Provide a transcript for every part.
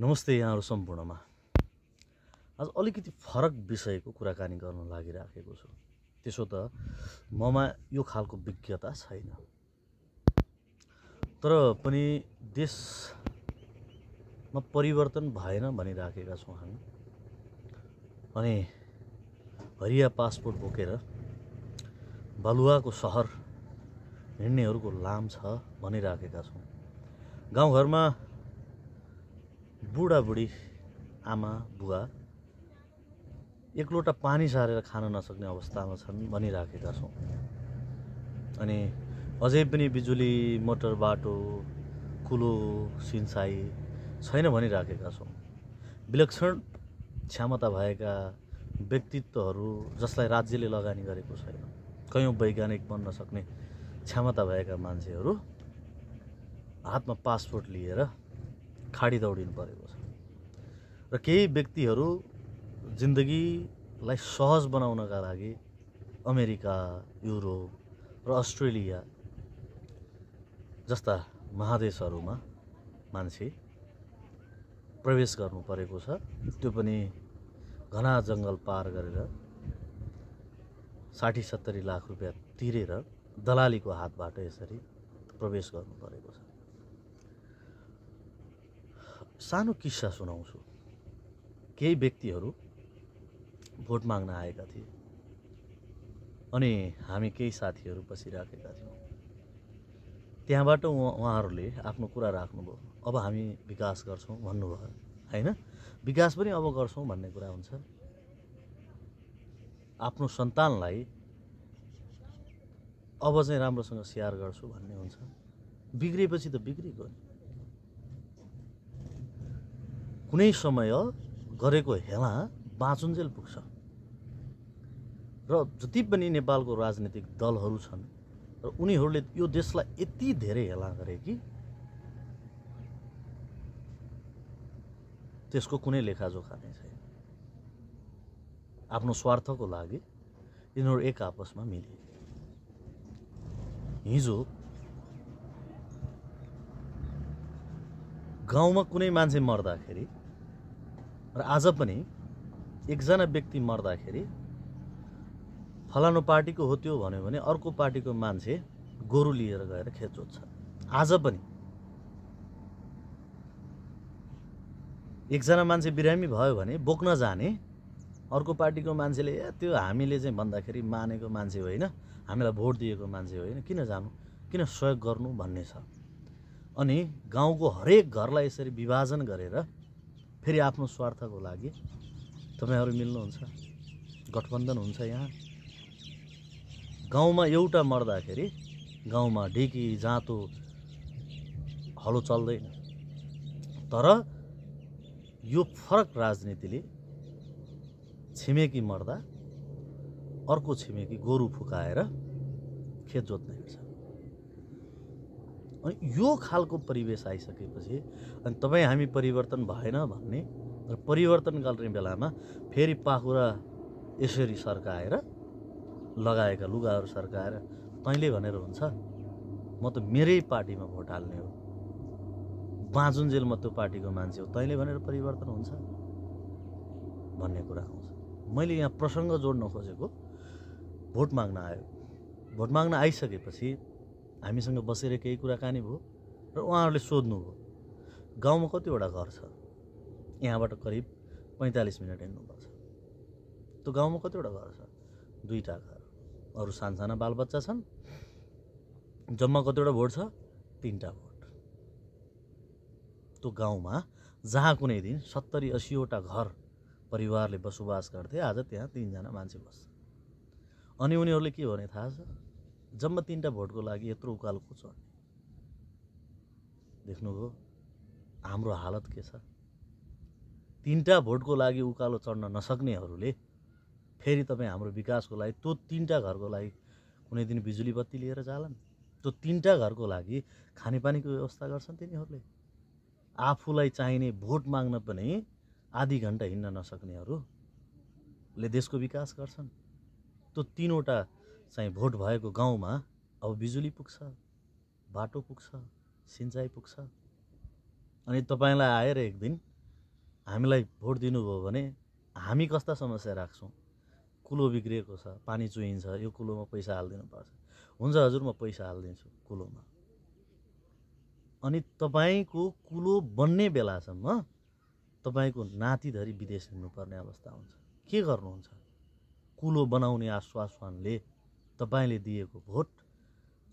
नमस्ते यहाँहरू सम्पूर्णमा आज अलिकति फरक विषयको कुराकानी गर्न लागिराखेको छु त्यसो त ममा यो खालको विज्ञता छैन तर पनि देशमा परिवर्तन भएन भनिराखेका छौँ हामी अनि हरिया पासपोर्ट बोकेर बालुवाको सहर हिँड्नेहरूको लाम छ भनिराखेका छौँ गाउँघरमा बुढाबुढी आमा बुवा एक लोटा पानी सारेर खान नसक्ने अवस्थामा छन् भनिराखेका छौँ अनि अझै पनि बिजुली मोटर बाटो कुलो सिन्साई छैन भनिराखेका छौँ विलक्षण क्षमता भएका व्यक्तित्वहरू जसलाई राज्यले लगानी गरेको छैन कयौँ वैज्ञानिक बन्न सक्ने क्षमता भएका मान्छेहरू हातमा पासपोर्ट लिएर खाडी दौडिनु परेको छ र केही व्यक्तिहरू जिन्दगीलाई सहज बनाउनका लागि अमेरिका युरोप र अस्ट्रेलिया जस्ता महादेशहरूमा मान्छे प्रवेश गर्नु परेको छ त्यो पनि घना जङ्गल पार गरेर साठी सत्तरी लाख रुपियाँ तिरेर दलालीको हातबाट यसरी प्रवेश गर्नु परेको छ सानो किस्सा सुनाउँछु केही व्यक्तिहरू भोट माग्न आएका थिए अनि हामी केही साथीहरू बसिराखेका थियौँ त्यहाँबाट उहाँहरूले आफ्नो कुरा राख्नुभयो अब हामी विकास गर्छौँ भन्नुभयो होइन विकास पनि अब गर्छौँ भन्ने कुरा हुन्छ आफ्नो सन्तानलाई अब चाहिँ राम्रोसँग स्याहार गर्छु भन्ने हुन्छ बिग्रिएपछि त बिग्रिगयो नि कुनै समय गरेको हेला बाँचुन्जेल पुग्छ र जति पनि नेपालको राजनीतिक दलहरू छन् र उनीहरूले यो देशलाई यति धेरै हेला गरे कि त्यसको कुनै लेखाजोखा नै छैन आफ्नो स्वार्थको लागि यिनीहरू एक आपसमा मिले हिजो गाउँमा कुनै मान्छे मर्दाखेरि र आज पनि एकजना व्यक्ति मर्दाखेरि फलानु पार्टीको हो त्यो भन्यो भने अर्को पार्टीको मान्छे गोरु लिएर गएर खेत जोत्छ आज पनि एकजना मान्छे बिरामी भयो भने बोक्न जाने अर्को पार्टीको मान्छेले ए त्यो हामीले चाहिँ भन्दाखेरि मानेको मान्छे होइन हामीलाई भोट दिएको मान्छे होइन किन जानु किन सहयोग गर्नु भन्ने छ अनि गाउँको हरेक घरलाई यसरी विभाजन गरेर फेरि आफ्नो स्वार्थको लागि तपाईँहरू मिल्नुहुन्छ गठबन्धन हुन्छ यहाँ गाउँमा एउटा मर्दाखेरि गाउँमा ढिकी जाँतो हलो चल्दैन तर यो फरक राजनीतिले छिमेकी मर्दा अर्को छिमेकी गोरु फुकाएर खेत जोत्ने गर्छ अनि यो खालको परिवेश आइसकेपछि अनि तपाईँ हामी परिवर्तन भएन भन्ने र परिवर्तन गर्ने बेलामा फेरि पाखुरा यसरी सर्काएर लगाएका लुगाहरू सर्काएर तैँले भनेर हुन्छ म त मेरै पार्टीमा भोट हाल्ने हो बाँचुन्जेल म त्यो पार्टीको मान्छे हो तैँले भनेर परिवर्तन हुन्छ भन्ने कुरा आउँछ मैले यहाँ प्रसङ्ग जोड्न खोजेको भोट माग्न आयो भोट माग्न आइसकेपछि हामीसँग बसेर केही कुराकानी भयो र उहाँहरूले सोध्नुभयो गाउँमा कतिवटा घर छ यहाँबाट करिब पैँतालिस मिनट हिँड्नुपर्छ त्यो गाउँमा कतिवटा घर छ दुईवटा घर अरू सानसाना बालबच्चा छन् जम्मा कतिवटा भोट छ तिनवटा भोट त्यो गाउँमा जहाँ कुनै दिन सत्तरी असीवटा घर परिवारले बसोबास गर्थे आज त्यहाँ तिनजना मान्छे बस्छ अनि उनीहरूले के भने थाहा छ जम्मा तिनवटा भोटको लागि यत्रो उकालो को चढ्ने देख्नुभयो हाम्रो हालत के छ तिनवटा भोटको लागि उकालो चढ्न नसक्नेहरूले फेरि तपाईँ हाम्रो विकासको लागि त्यो तिनवटा घरको लागि कुनै दिन बिजुली बत्ती लिएर जालान् त्यो तिनवटा घरको लागि खानेपानीको व्यवस्था गर्छन् तिनीहरूले आफूलाई चाहिने भोट माग्न पनि आधी घन्टा हिँड्न नसक्नेहरूले देशको विकास गर्छन् त्यो तिनवटा चाहिँ भोट भएको गाउँमा अब बिजुली पुग्छ बाटो पुग्छ सिँचाइ पुग्छ अनि तपाईँलाई आएर एक दिन हामीलाई भोट दिनुभयो भने हामी कस्ता समस्या राख्छौँ कुलो बिग्रिएको छ पानी चुहिन्छ यो कुलोमा पैसा हालिदिनुपर्छ हुन्छ हजुर म पैसा हालिदिन्छु कुलोमा अनि तपाईँको कुलो बन्ने बेलासम्म तपाईँको नातिधरि विदेश हिँड्नुपर्ने अवस्था हुन्छ के गर्नुहुन्छ कुलो बनाउने आश्वासनले तपाईँले दिएको भोट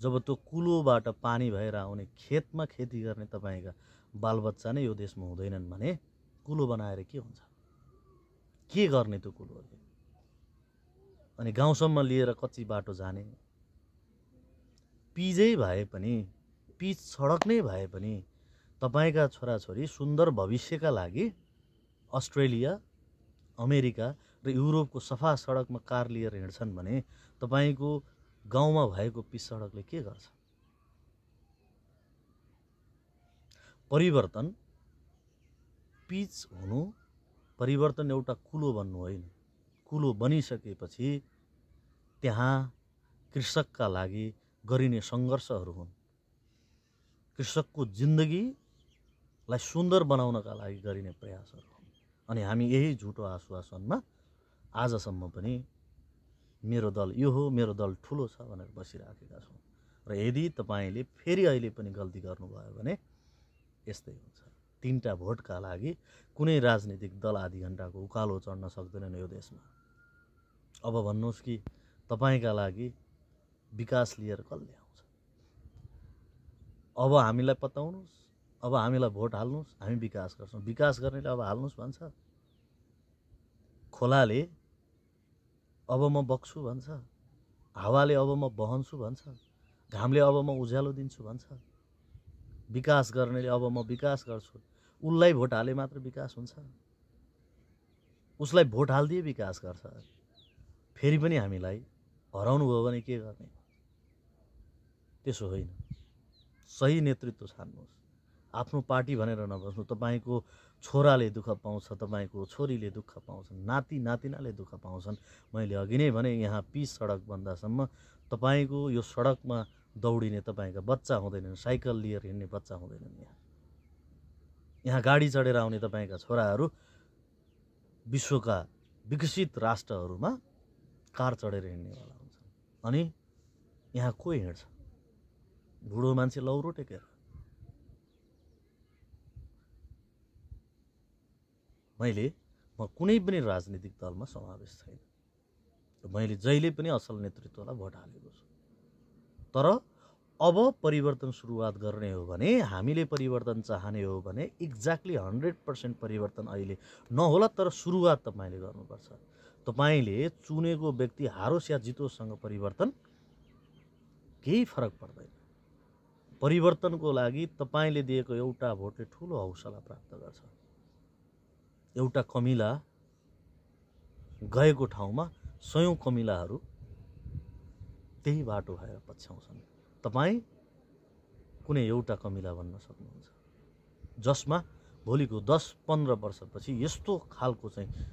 जब त्यो कुलोबाट पानी भएर आउने खेतमा खेती गर्ने तपाईँका बालबच्चा नै यो देशमा हुँदैनन् भने कुलो बनाएर के हुन्छ के गर्ने त्यो कुलोहरूले अनि गाउँसम्म लिएर कति बाटो जाने पिजै भए पनि पिच सडक नै भए पनि तपाईँका छोराछोरी सुन्दर भविष्यका लागि अस्ट्रेलिया अमेरिका र युरोपको सफा सडकमा कार लिएर हिँड्छन् भने तपाईँको गाउँमा भएको पिस सडकले के गर्छ परिवर्तन पिच हुनु परिवर्तन एउटा कुलो बन्नु होइन कुलो बनिसकेपछि त्यहाँ कृषकका लागि गरिने सङ्घर्षहरू हुन् कृषकको जिन्दगीलाई सुन्दर बनाउनका लागि गरिने प्रयासहरू हुन् अनि हामी यही झुटो आश्वासनमा आजसम्म पनि मेरो दल यो हो मेरो दल ठुलो छ भनेर बसिराखेका छौँ र यदि तपाईँले फेरि अहिले पनि गल्ती गर्नुभयो भने यस्तै हुन्छ तिनवटा भोटका लागि कुनै राजनीतिक दल आधी घन्टाको उकालो चढ्न सक्दैनन् यो देशमा अब भन्नुहोस् कि तपाईँका लागि विकास लिएर कसले आउँछ अब हामीलाई पताउनुहोस् अब हामीलाई भोट हाल्नुहोस् हामी विकास गर्छौँ विकास गर्नेले अब हाल्नुहोस् भन्छ खोलाले अब म बग्छु भन्छ हावाले अब म बहन्छु भन्छ घामले अब म उज्यालो दिन्छु भन्छ विकास गर्नेले अब म विकास गर्छु उसलाई भोट हाले मात्र विकास हुन्छ उसलाई भोट हालिदिए विकास गर्छ फेरि पनि हामीलाई हराउनु भयो भने के गर्ने त्यसो होइन सही नेतृत्व छान्नुहोस् आफ्नो पार्टी भनेर नबस्नु तपाईँको छोराले दुःख पाउँछ तपाईँको छोरीले दुःख पाउँछन् नाति नातिनाले दुःख पाउँछन् मैले अघि नै भने यहाँ पिस सडक बन्दासम्म तपाईँको यो सडकमा दौडिने तपाईँका बच्चा हुँदैनन् साइकल लिएर हिँड्ने बच्चा हुँदैनन् यहाँ यहाँ गाडी चढेर आउने तपाईँका छोराहरू विश्वका विकसित राष्ट्रहरूमा कार चढेर हिँड्नेवाला हुन्छन् अनि यहाँ को हिँड्छ बुढो मान्छे लौरो टेकेर मैले म कुनै पनि राजनीतिक दलमा समावेश छैन मैले जहिले पनि असल नेतृत्वलाई भोट हालेको छु तर अब परिवर्तन सुरुवात गर्ने हो भने हामीले परिवर्तन चाहने हो भने एक्ज्याक्टली हन्ड्रेड पर्सेन्ट परिवर्तन अहिले नहोला तर सुरुवात तपाईँले गर्नुपर्छ तपाईँले चुनेको व्यक्ति हारोस् या जितोसँग परिवर्तन केही फरक पर्दैन परिवर्तनको लागि तपाईँले दिएको एउटा भोटले ठुलो हौसला प्राप्त गर्छ एउटा कमिला गएको ठाउँमा सयौँ कमिलाहरू त्यही बाटो भएर पछ्याउँछन् तपाईँ कुनै एउटा कमिला भन्न सक्नुहुन्छ जसमा भोलिको दस पन्ध्र वर्षपछि यस्तो खालको चाहिँ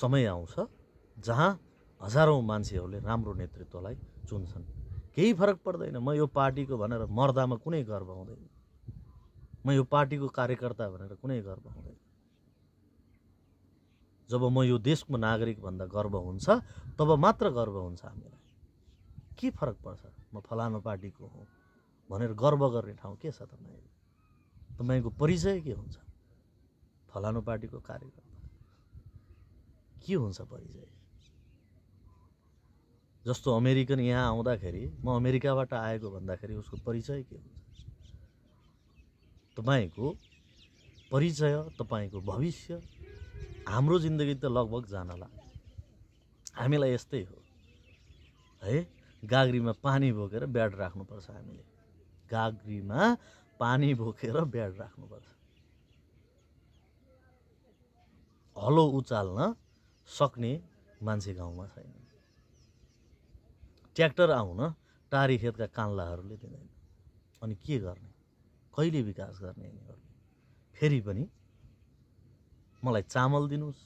समय आउँछ जहाँ हजारौँ मान्छेहरूले राम्रो नेतृत्वलाई चुन्छन् केही फरक पर्दैन म यो पार्टीको भनेर मर्दामा कुनै गर्व हुँदैन म यो पार्टीको कार्यकर्ता भनेर कुनै गर्व हुँदैन जब म यो देशको नागरिक भन्दा गर्व हुन्छ तब मात्र गर्व हुन्छ हामीलाई के फरक पर्छ म फलानु पार्टीको हुँ भनेर गर्व गर्ने ठाउँ के छ तपाईँ तपाईँको परिचय के हुन्छ फलानु पार्टीको कार्यकर्ता के हुन्छ परिचय जस्तो अमेरिकन यहाँ आउँदाखेरि म अमेरिकाबाट आएको भन्दाखेरि उसको परिचय के हुन्छ तपाईँको परिचय तपाईँको भविष्य हाम्रो जिन्दगी त लगभग जानला हामीलाई यस्तै हो है गाग्रीमा पानी बोकेर ब्याड राख्नुपर्छ हामीले गाग्रीमा पानी बोकेर ब्याड राख्नुपर्छ हलो उचाल्न सक्ने मान्छे गाउँमा छैन ट्र्याक्टर आउन टारी खेतका कान्लाहरूले दिँदैन अनि के गर्ने कहिले विकास गर्ने यिनीहरूले फेरि पनि मलाई चामल दिनुहोस्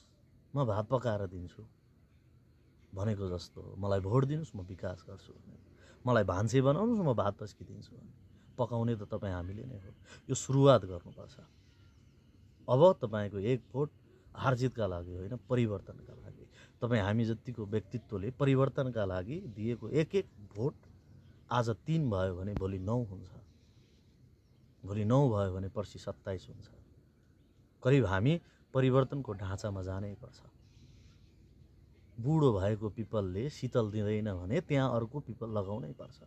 म भात पकाएर दिन्छु भनेको जस्तो मलाई भोट दिनुहोस् म विकास गर्छु मलाई भान्से बनाउनुहोस् म भात पस्किदिन्छु पकाउने त तपाईँ हामीले नै हो यो सुरुवात गर्नुपर्छ अब तपाईँको एक भोट हारजितका लागि होइन परिवर्तनका लागि तपाईँ हामी जतिको व्यक्तित्वले परिवर्तनका लागि दिएको एक एक भोट आज तिन भयो भने भोलि नौ हुन्छ भोलि नौ भयो भने पर्सि सत्ताइस हुन्छ करिब हामी परिवर्तनको ढाँचामा जानै पर्छ बुढो भएको पिपलले शीतल दिँदैन भने त्यहाँ अर्को पिपल लगाउनै पर्छ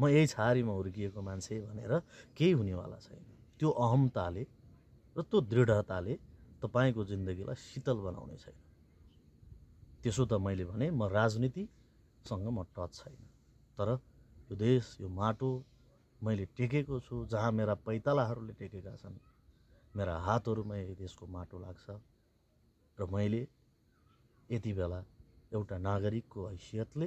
म यही छारीमा हुर्किएको मान्छे भनेर केही हुनेवाला छैन त्यो अहमताले र त्यो दृढताले तपाईँको जिन्दगीलाई शीतल बनाउने छैन त्यसो त मैले भने म राजनीतिसँग म टच छैन तर यो देश यो माटो मैले टेकेको छु जहाँ मेरा पैतालाहरूले टेकेका छन् मेरा हातहरूमा देशको माटो लाग्छ र मैले यति बेला एउटा नागरिकको हैसियतले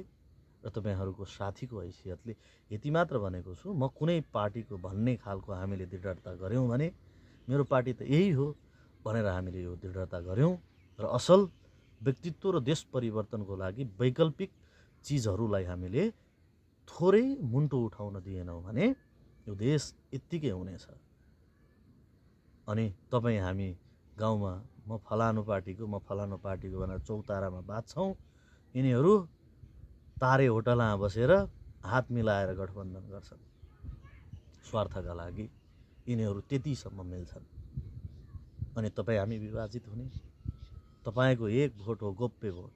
र तपाईँहरूको साथीको हैसियतले यति मात्र भनेको छु म कुनै पार्टीको भन्ने खालको हामीले दृढता गऱ्यौँ भने मेरो पार्टी त यही हो भनेर हामीले यो दृढता गऱ्यौँ र असल व्यक्तित्व र देश परिवर्तनको लागि वैकल्पिक चिजहरूलाई हामीले थोरै मुन्टो उठाउन दिएनौँ भने यो देश यत्तिकै हुनेछ अनि तपाईँ हामी गाउँमा म फलानु पार्टीको म फलानु पार्टीको भनेर चौतारामा बाँच्छौँ यिनीहरू तारे होटलमा बसेर हात मिलाएर गठबन्धन गर्छन् स्वार्थका लागि यिनीहरू त्यतिसम्म मिल्छन् अनि तपाईँ हामी विभाजित हुने तपाईँको एक भोट हो गोप्य भोट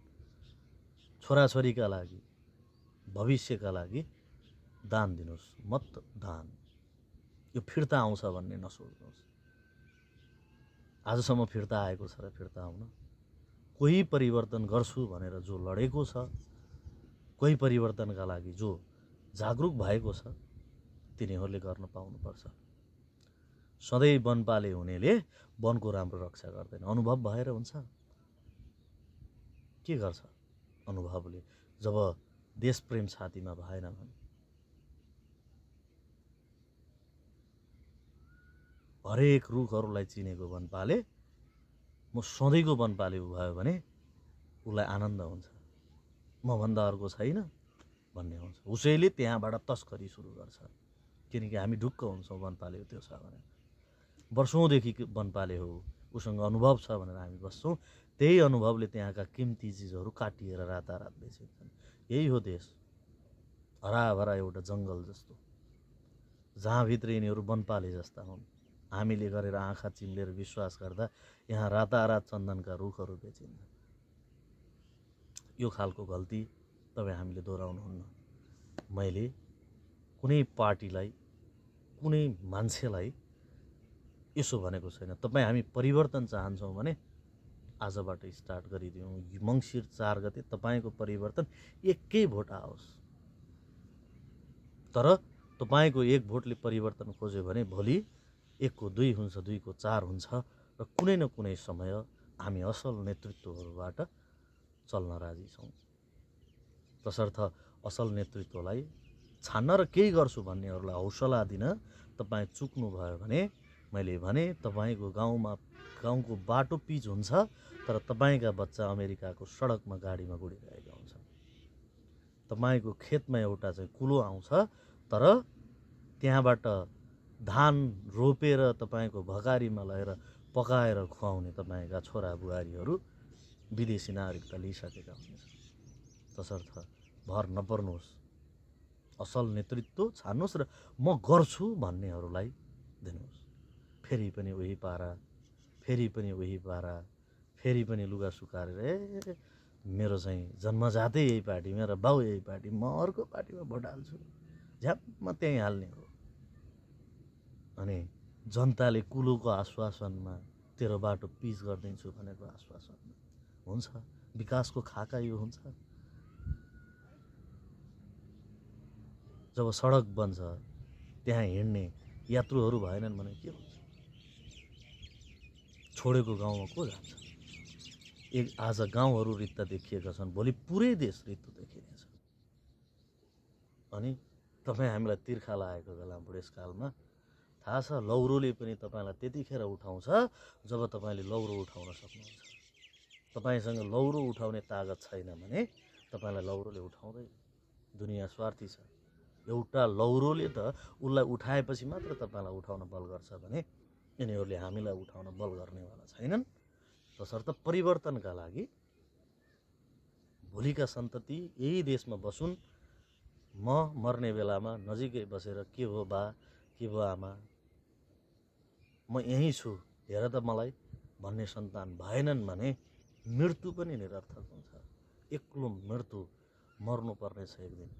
छोराछोरीका लागि भविष्यका लागि दान दिनुहोस् मत दान यो फिर्ता आउँछ भन्ने नसोच्नुहोस् आजसम्म फिर्ता आएको छ र फिर्ता आउन कोही परिवर्तन गर्छु भनेर जो लडेको छ कोही परिवर्तनका लागि जो जागरुक भएको छ तिनीहरूले गर्न पाउनुपर्छ सधैँ वनपाले हुनेले वनको राम्रो रक्षा गर्दैन अनुभव भएर हुन्छ के गर्छ अनुभवले जब देशप्रेम छातीमा भएन भने हरेक रुखहरूलाई चिनेको वनपाले म सधैँको वनपाले उभयो भने उसलाई आनन्द हुन्छ मभन्दा अर्को छैन भन्ने हुन्छ उसैले त्यहाँबाट तस्करी सुरु गर्छ किनकि हामी ढुक्क हुन्छौँ वनपाले त्यो छ भने वर्षौँदेखि वनपाले हो उसँग अनुभव छ भनेर हामी बस्छौँ त्यही अनुभवले त्यहाँका किम्ती चिजहरू काटिएर रातारात बेचिन्छन् यही हो देश हराभरा एउटा जङ्गल जस्तो जहाँभित्र यिनीहरू वनपाले जस्ता हुन् हामीले गरेर आँखा चिम्लेर विश्वास गर्दा यहाँ रातारात चन्दनका रुखहरू बेचिन्छ यो खालको गल्ती तपाईँ हामीले दोहोऱ्याउनुहुन्न मैले कुनै पार्टीलाई कुनै मान्छेलाई यसो भनेको छैन तपाईँ हामी परिवर्तन चाहन्छौँ भने आजबाट स्टार्ट गरिदिउँ मङ्सिर चार गते तपाईँको परिवर्तन एकै भोट आओस् तर तपाईँको एक भोटले परिवर्तन खोज्यो भने भोलि एकको दुई हुन्छ दुईको चार हुन्छ र कुनै न कुनै समय हामी असल नेतृत्वहरूबाट चल्न राजी छौँ तसर्थ असल नेतृत्वलाई छान्न र केही गर्छु भन्नेहरूलाई हौसला दिन तपाईँ चुक्नुभयो भने मैले भने तपाईँको गाउँमा गाउँको बाटो पिच हुन्छ तर तपाईँका बच्चा अमेरिकाको सडकमा गाडीमा गुडिरहेका हुन्छन् तपाईँको खेतमा एउटा चाहिँ कुलो आउँछ तर त्यहाँबाट धान रोपेर तपाईँको भकारीमा लगेर पकाएर खुवाउने तपाईँका छोरा बुहारीहरू विदेशी नागरिकता लिइसकेका हुनेछन् तसर्थ भर नपर्नुहोस् असल नेतृत्व छान्नुहोस् र म गर्छु भन्नेहरूलाई दिनुहोस् फेरि पनि उही पारा फेरि पनि उही पारा फेरि पनि लुगा सुकाएर ए मेरो चाहिँ जन्मजातै यही पार्टीमा र बाउ यही पार्टी म अर्को पार्टीमा भोट हाल्छु झ्याप म त्यहीँ हाल्ने हो अनि जनताले कुलोको आश्वासनमा तेरो बाटो पिच गरिदिन्छु भनेको आश्वासन हुन्छ विकासको खाका यो हुन्छ जब सडक बन्छ त्यहाँ हिँड्ने यात्रुहरू भएनन् भने के हुन्छ छोडेको गाउँमा को जान्छ एक आज गाउँहरू रित्त देखिएका छन् भोलि पुरै देश रित्त देखिनेछ अनि तपाईँ हामीलाई तिर्खा लागेको बेला बुढेसकालमा थाहा छ लौरोले पनि तपाईँलाई त्यतिखेर उठाउँछ जब तपाईँले लौरो उठाउन सक्नुहुन्छ तपाईँसँग लौरो उठाउने तागत छैन भने तपाईँलाई लौरोले उठाउँदै दुनियाँ स्वार्थी छ एउटा लौरोले त उसलाई उठाएपछि मात्र तपाईँलाई उठाउन बल गर्छ भने यिनीहरूले हामीलाई उठाउन बल गर्नेवाला छैनन् तसर्थ परिवर्तनका लागि भोलिका सन्तति यही देशमा बसुन् म मर्ने बेलामा नजिकै बसेर के हो बा के भयो आमा म यहीँ छु हेर त मलाई भन्ने सन्तान भएनन् भने मृत्यु पनि निरर्थक हुन्छ एक्लो मृत्यु मर्नुपर्ने छ एक दिन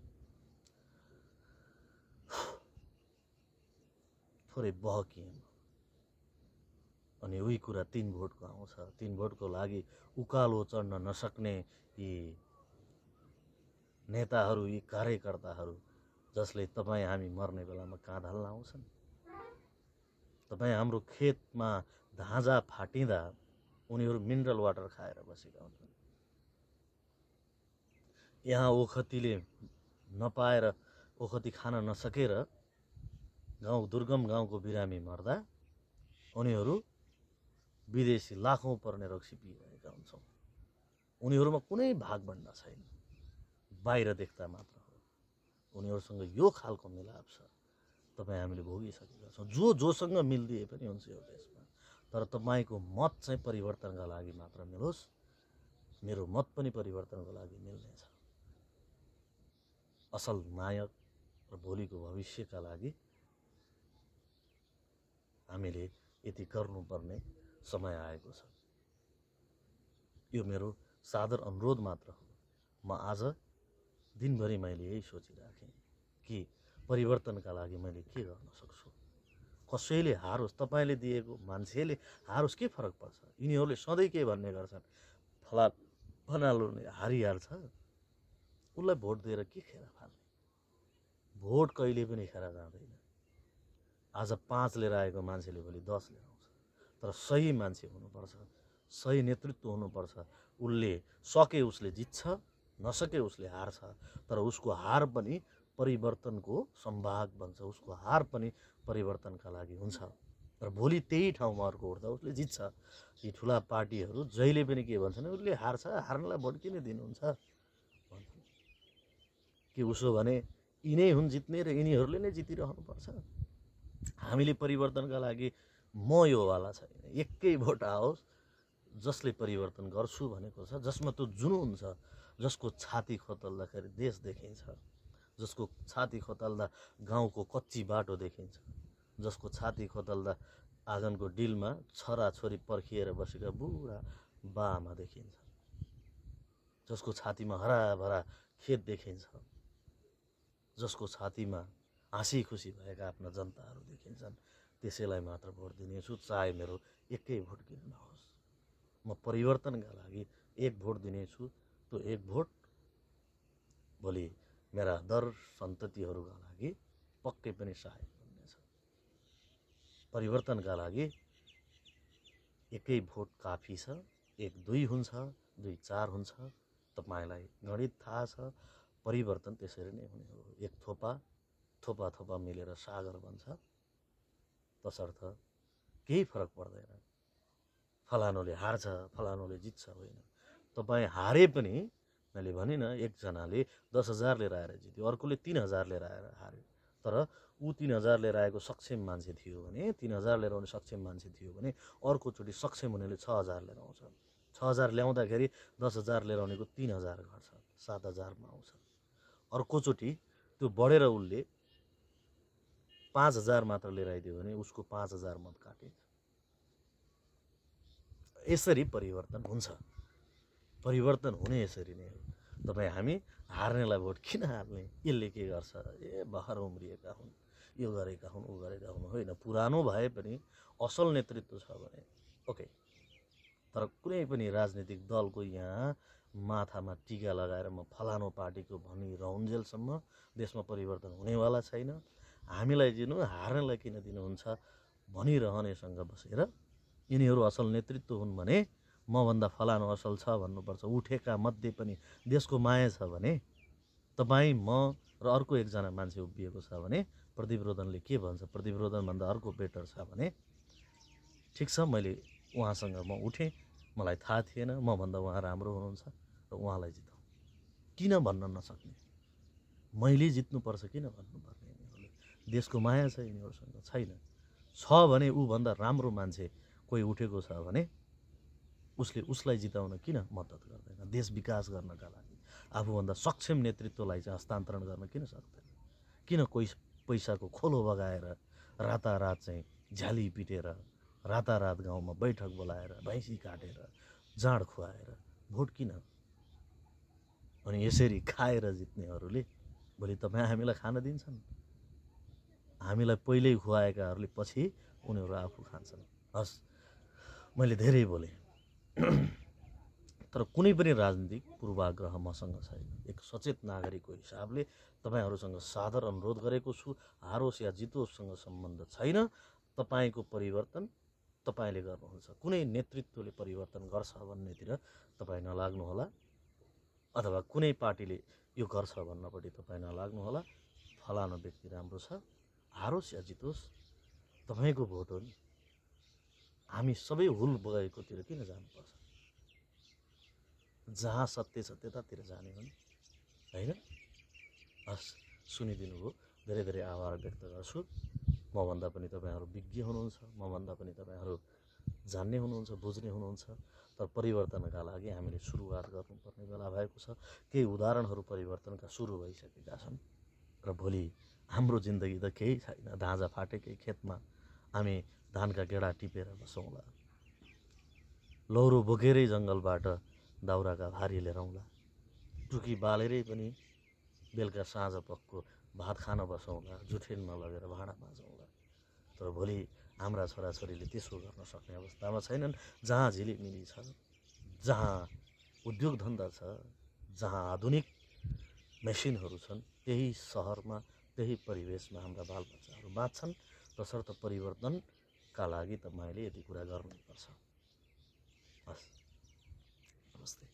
थोरै बहकिएन अनि उही कुरा तिन भोटको आउँछ तिन भोटको लागि उकालो चढ्न नसक्ने यी नेताहरू यी कार्यकर्ताहरू जसले तपाईँ हामी मर्ने बेलामा काँध हाल्न आउँछन् तपाईँ हाम्रो खेतमा धाँजा फाटिँदा उनीहरू मिनरल वाटर खाएर बसेका हुन्छन् यहाँ ओखतीले नपाएर ओखती खान नसकेर गाउँ दुर्गम गाउँको बिरामी मर्दा उनीहरू विदेशी लाखौँ पर्ने रक्सी पिइरहेका हुन्छौँ उनीहरूमा कुनै भागभन्डा छैन बाहिर देख्दा मात्र हो उनीहरूसँग यो खालको मिलाप छ तपाईँ हामीले भोगिसकेका छौँ जो जोसँग मिलिदिए पनि हुन्छ यो देशमा तर तपाईँको मत चाहिँ परिवर्तनका लागि मात्र मिलोस् मेरो मत पनि परिवर्तनको लागि मिल्नेछ असल नायक र भोलिको भविष्यका लागि हामीले यति गर्नुपर्ने समय आएको छ यो मेरो सादर अनुरोध मात्र हो म आज दिनभरि मैले यही सोचिराखेँ कि परिवर्तनका लागि मैले के गर्न सक्छु कसैले हारोस् तपाईँले दिएको मान्छेले हारोस् के फरक पर्छ यिनीहरूले सधैँ के भन्ने गर्छन् फला फनालो हारिहाल्छ उसलाई भोट दिएर के खेर फाल्ने भोट कहिले पनि खेर जाँदैन आज पाँच लिएर आएको मान्छेले भोलि दस लिएर आउँछ तर सही मान्छे हुनुपर्छ सही नेतृत्व हुनुपर्छ उसले सके उसले जित्छ नसके उसले हार्छ तर उसको हार पनि परिवर्तनको सम्भाग भन्छ उसको हार पनि परिवर्तनका लागि हुन्छ र भोलि त्यही ठाउँमा अर्को उठ्दा उसले जित्छ यी ठुला पार्टीहरू जहिले पनि के भन्छन् उसले हार्छ हार्नलाई भोट किन दिनुहुन्छ भन्छ के उसो भने यिनै हुन् जित्ने र यिनीहरूले नै जितिरहनुपर्छ हामीले परिवर्तनका लागि म योवाला छैन एकै भोट आओस् जसले परिवर्तन गर्छु भनेको छ जसमा त्यो जुन हुन्छ जसको छाती खोतल्दाखेरि देश देखिन्छ जसको छाती खोतल्दा गाउँको कच्ची बाटो देखिन्छ जसको छाती खोतल्दा आँगनको डिलमा छोराछोरी पर्खिएर बसेका बुढा बामा देखिन्छ जसको छातीमा हराभरा खेत देखिन्छ जसको छातीमा हाँसी खुसी भएका आफ्ना जनताहरू देखिन्छन् त्यसैलाई मात्र भोट दिनेछु चाहे मेरो एकै भोट किन नहोस् म परिवर्तनका लागि एक भोट दिनेछु त्यो एक भोट भोलि मेरा दर सन्ततिहरूका लागि पक्कै पनि सहायक हुनेछ परिवर्तनका लागि एकै भोट काफी छ एक दुई हुन्छ दुई चार हुन्छ तपाईँलाई गणित थाहा छ परिवर्तन त्यसरी नै हुने हो एक थोपा थोपा थोपा मिलेर सागर बन्छ तसर्थ केही फरक पर्दैन फलानुले हार्छ फलानुले जित्छ होइन तपाईँ हारे पनि मैले भनेन एकजनाले दस हजार लिएर आएर जित्यो अर्कोले तिन हजार लिएर आएर हार्यो तर ऊ तिन हजार लिएर आएको सक्षम मान्छे थियो भने तिन हजार लिएर आउने सक्षम मान्छे थियो भने अर्कोचोटि सक्षम हुनेले छ हजार लिएर आउँछ छ हजार ल्याउँदाखेरि दस हजार लिएर आउनेको तिन हजार घट्छ सात हजारमा आउँछ अर्कोचोटि त्यो बढेर उसले पाँच हजार मात्र लिएर आइदियो भने उसको पाँच हजार मत काटे यसरी परिवर्तन हुन्छ परिवर्तन हुने यसरी नै हो तपाईँ हामी हार्नेलाई भोट किन हार्ने यसले के गर्छ ए भर उम्रिएका हुन् यो गरेका हुन् ऊ गरेका हुन् होइन पुरानो भए पनि असल नेतृत्व छ भने ओके तर कुनै पनि राजनीतिक दलको यहाँ माथामा टिका लगाएर म फलानु पार्टीको भनी रहन्जेलसम्म देशमा परिवर्तन हुनेवाला छैन हामीलाई दिनु हार्नेलाई किन दिनुहुन्छ भनिरहनेसँग बसेर यिनीहरू असल नेतृत्व हुन् भने मभन्दा फलानु असल छ भन्नुपर्छ उठेका मध्ये पनि देशको माया छ भने तपाईँ म र अर्को एकजना मान्छे उभिएको छ भने प्रतिरोधनले के भन्छ रोदनभन्दा अर्को बेटर छ भने ठिक छ मैले उहाँसँग म उठेँ मलाई थाहा थिएन मभन्दा उहाँ राम्रो हुनुहुन्छ र उहाँलाई जिताउँ किन भन्न नसक्ने मैले जित्नुपर्छ किन भन्नुपर्ने यिनीहरूले देशको माया छ यिनीहरूसँग छैन छ भने ऊभन्दा राम्रो मान्छे कोही उठेको छ भने उसले उसलाई जिताउन किन मद्दत गर्दैन देश विकास गर्नका लागि आफूभन्दा सक्षम नेतृत्वलाई चाहिँ हस्तान्तरण गर्न किन सक्दैन किन कोही पैसाको खोलो बगाएर रातारात चाहिँ झ्याली पिटेर रातारात गाउँमा बैठक बोलाएर भैँसी काटेर जाँड खुवाएर भोट किन अनि यसरी खाएर जित्नेहरूले भोलि तपाईँ हामीलाई खान दिन्छन् हामीलाई पहिल्यै खुवाएकाहरूले पछि उनीहरू आफू खान्छन् हस् मैले धेरै बोलेँ तर कुनै पनि राजनीतिक पूर्वाग्रह मसँग छैन एक सचेत नागरिकको हिसाबले तपाईँहरूसँग सादर अनुरोध गरेको छु हारोस् या जितोसँग सम्बन्ध छैन तपाईँको परिवर्तन तपाईँले गर्नुहुन्छ कुनै नेतृत्वले परिवर्तन गर्छ भन्नेतिर तपाईँ नलाग्नुहोला अथवा कुनै पार्टीले यो गर्छ भन्नपट्टि तपाईँ नलाग्नुहोला फलानु व्यक्ति राम्रो छ हारोस् या जितोस् तपाईँको भोट हो नि हामी सबै हुल बगाएकोतिर किन जानुपर्छ जहाँ सत्य छ त्यतातिर जाने हो नि होइन हस् सुनिदिनु हो धेरै धेरै आभार व्यक्त गर्छु मभन्दा पनि तपाईँहरू विज्ञ हुनुहुन्छ मभन्दा पनि तपाईँहरू जान्ने हुनुहुन्छ बुझ्ने हुनुहुन्छ तर परिवर्तनका लागि हामीले सुरुवात गर्नुपर्ने बेला भएको छ केही उदाहरणहरू परिवर्तनका सुरु भइसकेका छन् र भोलि हाम्रो जिन्दगी त केही छैन धाँजा फाटेकै खेतमा हामी धानका गेडा टिपेर बसौँला लौरो बोकेरै जङ्गलबाट दाउराका भारी लिएर आउँला टुकी बालेरै पनि बेलुका साँझ पक्को भात खान बसौँला जुठेनमा लगेर भाँडा माझौँला तर भोलि हाम्रा छोराछोरीले त्यसो गर्न सक्ने अवस्थामा छैनन् जहाँ झिलिमिली छ जहाँ उद्योग धन्दा छ जहाँ आधुनिक मेसिनहरू छन् त्यही सहरमा त्यही परिवेशमा हाम्रा बालबच्चाहरू बाँच्छन् तसर्थ परिवर्तनका लागि तपाईँले यति कुरा गर्नुपर्छ हस् नमस्ते